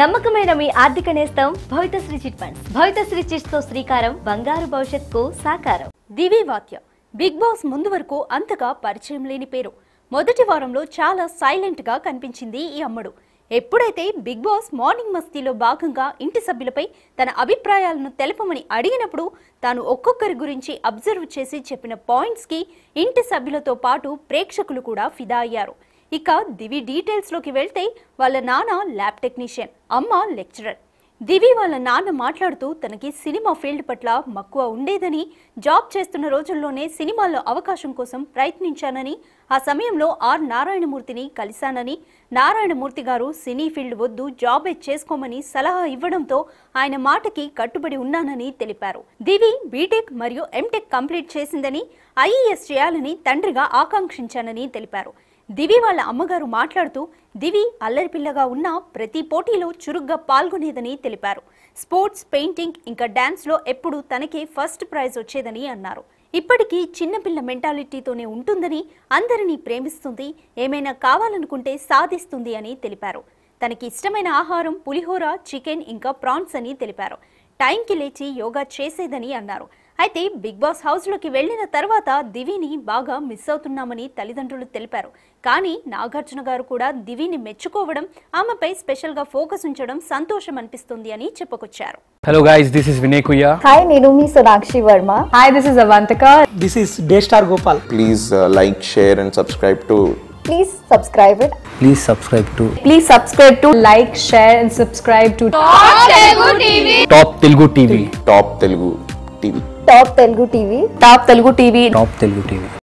నమ్మకమైన మీ ఆర్థిక నేస్తం Bhavithasri chit funds Bhavithasri chits తో శ్రీకారం బంగారు భవిష్యత్కు సాకారం దివి వాక్య బిగ్ బాస్ ముందు వరకు అంతగా పరిచయం లేని పేరు మొదటి వారంలో చాలా సైలెంట్ గా కనిపించింది ఈ అమ్మడు ఎప్పుడైతే బిగ్ బాస్ మార్నింగ్ మస్తీలో భాగంగా ఇంటి సభ్యులపై తన అభిప్రాయాలను తెలపమని అడిగినప్పుడు తాను ఒక్కొక్కరి గురించి అబ్జర్వ్ చేసి చెప్పిన పాయింట్స్కి ఇంటి సభ్యులతో పాటు ప్రేక్షకులు కూడా ఫిదా అయ్యారు ఇక దివి డీటెయిల్స్లోకి వెళ్తే వాళ్ళ నాన్న ల్యాబ్ టెక్నీషియన్ అమ్మ లెక్చరర్ దివి వాళ్ళ నాన్న మాట్లాడుతూ తనకి సినిమా ఫీల్డ్ పట్ల మక్కువ ఉండేదని జాబ్ చేస్తున్న రోజుల్లోనే సినిమాల్లో అవకాశం కోసం ప్రయత్నించానని ఆ సమయంలో ఆర్ నారాయణమూర్తిని కలిశానని నారాయణమూర్తి గారు సినీ ఫీల్డ్ వద్దు జాబే చేసుకోమని సలహా ఇవ్వడంతో ఆయన మాటకి కట్టుబడి ఉన్నానని తెలిపారు దివి బీటెక్ మరియు ఎంటెక్ కంప్లీట్ చేసిందని ఐఈఎస్ e చేయాలని తండ్రిగా ఆకాంక్షించానని తెలిపారు దివి వాళ్ళ అమ్మగారు మాట్లాడుతూ దివి అల్లరి పిల్లగా ఉన్న ప్రతి పోటీలో చురుగ్గా పాల్గొనేదని తెలిపారు స్పోర్ట్స్ పెయింటింగ్ ఇంకా డ్యాన్స్లో ఎప్పుడు తనకే ఫస్ట్ ప్రైజ్ వచ్చేదని అన్నారు ఇప్పటికీ చిన్నపిల్ల మెంటాలిటీతోనే ఉంటుందని అందరినీ ప్రేమిస్తుంది ఏమైనా కావాలనుకుంటే సాధిస్తుంది అని తెలిపారు తనకి ఇష్టమైన ఆహారం పులిహోర చికెన్ ఇంకా ప్రాన్స్ అని తెలిపారు టైంకి లేచి యోగా చేసేదని అన్నారు అయితే బిగ్ బాస్ హౌస్ లోకి వెళ్లిన తర్వాత దివిని బాగా మిస్ అవుతున్నామని తల్లిదండ్రులు తెలిపారు కానీ నాగార్జున గారు కూడా దివిని మెచ్చుకోవడం ఆమెపై స్పెషల్ గా ఫోకస్ ఉంచడం సంతోషం అనిపిస్తుంది అని చెప్పుకొచ్చారు hello guys this is Vinay Kuyya hi నేను మీ Sonakshi Varma hi this is Avantaka this is day star Gopal please like share and subscribe to please subscribe it please subscribe to please subscribe to like share and subscribe to top Telugu TV top Telugu TV top Telugu TV top Telugu TV top Telugu TV top Telugu TV